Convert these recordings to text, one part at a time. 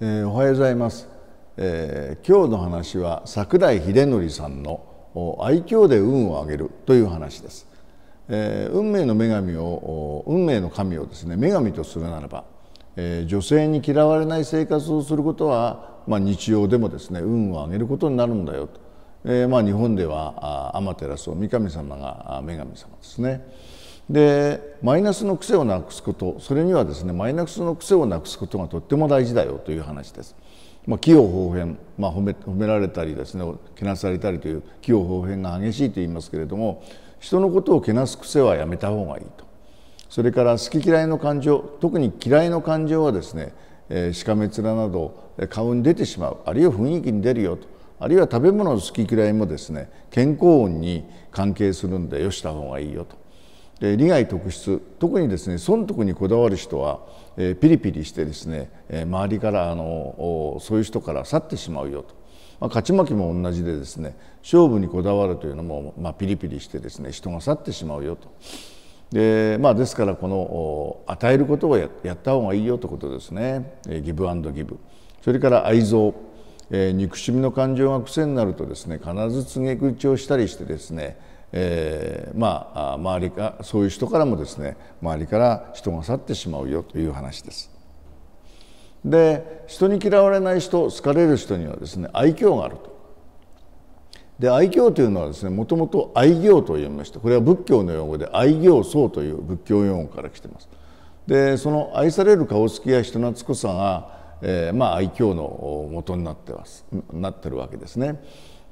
えー、おはようございます、えー、今日の話は桜井秀則さんの愛嬌で運を上げるという話です、えー、運命の女神を運命の神をですね女神とするならば、え女性に嫌われない生活をすることはまあ、日常でもですね運を上げることになるんだよと、えまあ、日本ではアマテを三神様が女神様ですね。でマイナスの癖をなくすことそれにはですねマイナスの癖をなくすことがとっても大事だよという話です。まあ、器用方変、まあ、褒め褒められたりですねけなされたりという器用方変が激しいと言いますけれども人のことをけなす癖はやめた方がいいとそれから好き嫌いの感情特に嫌いの感情はですね、えー、しかめ面など顔に出てしまうあるいは雰囲気に出るよとあるいは食べ物の好き嫌いもですね健康運に関係するんでよした方がいいよと利害特質特にですね損得にこだわる人は、えー、ピリピリしてですね、えー、周りからあのそういう人から去ってしまうよと、まあ、勝ち負けも同じでですね勝負にこだわるというのも、まあ、ピリピリしてですね人が去ってしまうよと。でまあ、ですからこの与えることをやった方がいいよということですね、えー、ギブアンドギブそれから愛憎、えー、憎しみの感情が癖になるとですね必ず告げ口をしたりしてですねえー、まあ周りかそういう人からもですね周りから人が去ってしまうよという話です。で人に嫌われない人好かれる人にはですね愛嬌があると。で愛嬌というのはですねもともと愛行と言いましてこれは仏教の用語で愛行僧という仏教用語から来てます。でその愛される顔つきや人懐っこさが、えー、まあ愛嬌の元になってますなってるわけですね。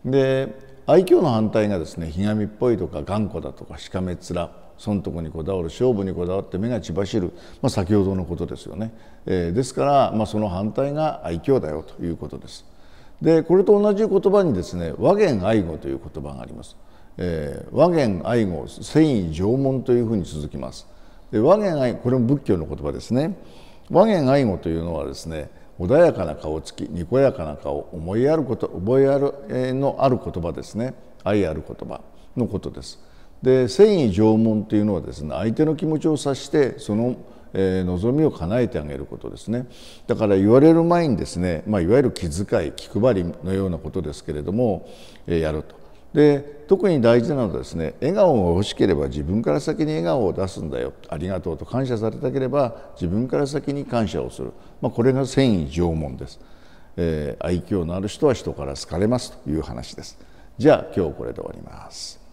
で愛嬌の反対がですねひがみっぽいとか頑固だとかしかめ面損得にこだわる勝負にこだわって目が血走る、まあ、先ほどのことですよね、えー、ですから、まあ、その反対が愛嬌だよということですでこれと同じ言葉にですね和言愛語という言葉があります、えー、和言愛語繊維縄文というふうに続きますで和言愛語これも仏教の言葉ですね和言愛語というのはですね穏やかな顔つきにこやかな顔思いやること覚えある、えのある言葉ですね愛ある言葉のことです。で繊維縄文というのはですね相手の気持ちを察してその、え望みを叶えてあげることですねだから言われる前にですね、まあ、いわゆる気遣い気配りのようなことですけれども、えやるとで特に大事なのはですね笑顔が欲しければ自分から先に笑顔を出すんだよありがとうと感謝されたければ自分から先に感謝をする、まあ、これが繊維縄文です、えー、愛嬌のある人は人から好かれますという話ですじゃあ今日これで終わります。